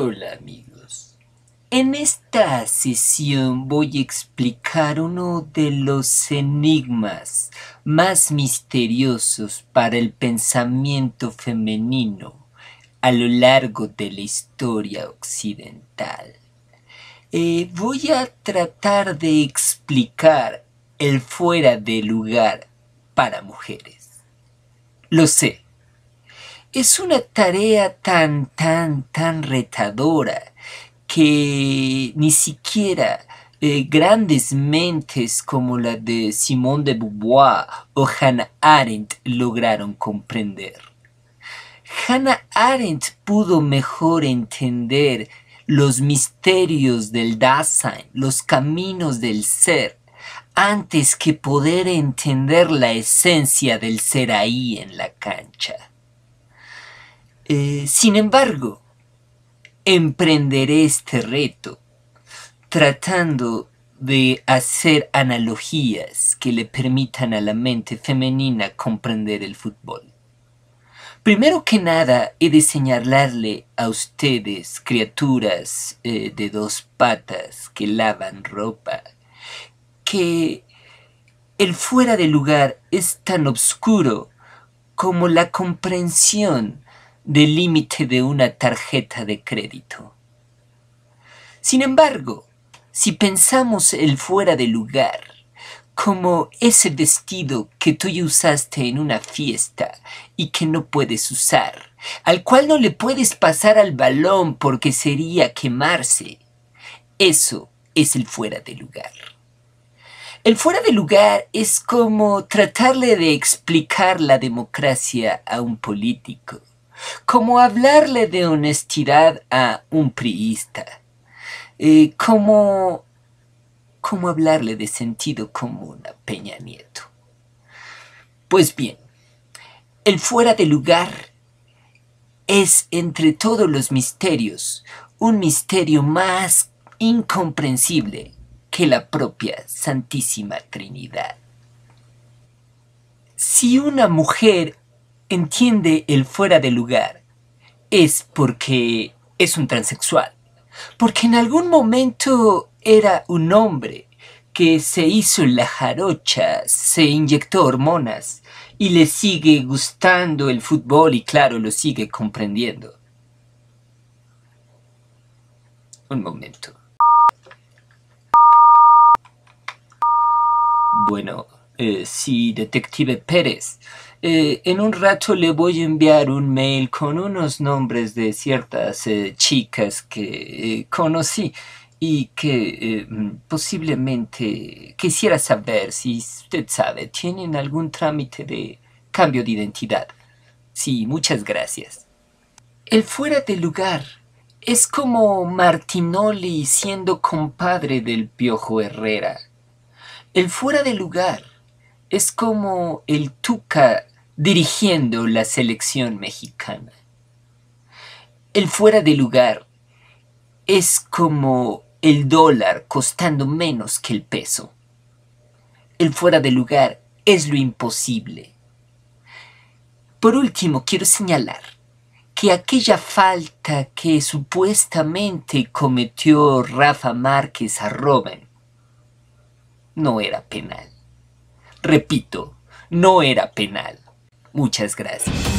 Hola amigos, en esta sesión voy a explicar uno de los enigmas más misteriosos para el pensamiento femenino a lo largo de la historia occidental. Eh, voy a tratar de explicar el fuera de lugar para mujeres. Lo sé, es una tarea tan, tan, tan retadora que ni siquiera eh, grandes mentes como la de Simone de Beauvoir o Hannah Arendt lograron comprender. Hannah Arendt pudo mejor entender los misterios del Dasein, los caminos del ser, antes que poder entender la esencia del ser ahí en la cancha. Eh, sin embargo, emprenderé este reto tratando de hacer analogías que le permitan a la mente femenina comprender el fútbol. Primero que nada, he de señalarle a ustedes, criaturas eh, de dos patas que lavan ropa, que el fuera de lugar es tan oscuro como la comprensión del límite de una tarjeta de crédito. Sin embargo, si pensamos el fuera de lugar, como ese vestido que tú usaste en una fiesta y que no puedes usar, al cual no le puedes pasar al balón porque sería quemarse. Eso es el fuera de lugar. El fuera de lugar es como tratarle de explicar la democracia a un político como hablarle de honestidad a un priista, eh, ¿Cómo como, hablarle de sentido común a Peña Nieto. Pues bien, el fuera de lugar es entre todos los misterios un misterio más incomprensible que la propia Santísima Trinidad. Si una mujer entiende el fuera de lugar es porque es un transexual. Porque en algún momento era un hombre que se hizo la jarocha, se inyectó hormonas y le sigue gustando el fútbol y claro, lo sigue comprendiendo. Un momento. Bueno, eh, sí, detective Pérez. Eh, en un rato le voy a enviar un mail con unos nombres de ciertas eh, chicas que conocí y que posiblemente quisiera saber si usted sabe, ¿tienen algún trámite de cambio de identidad? Sí, muchas gracias. El fuera de lugar es como Martinoli siendo compadre del Piojo Herrera. El fuera de lugar es como el Tuca dirigiendo la selección mexicana. El fuera de lugar es como el dólar costando menos que el peso. El fuera de lugar es lo imposible. Por último, quiero señalar que aquella falta que supuestamente cometió Rafa Márquez a Robin no era penal. Repito, no era penal. Muchas gracias.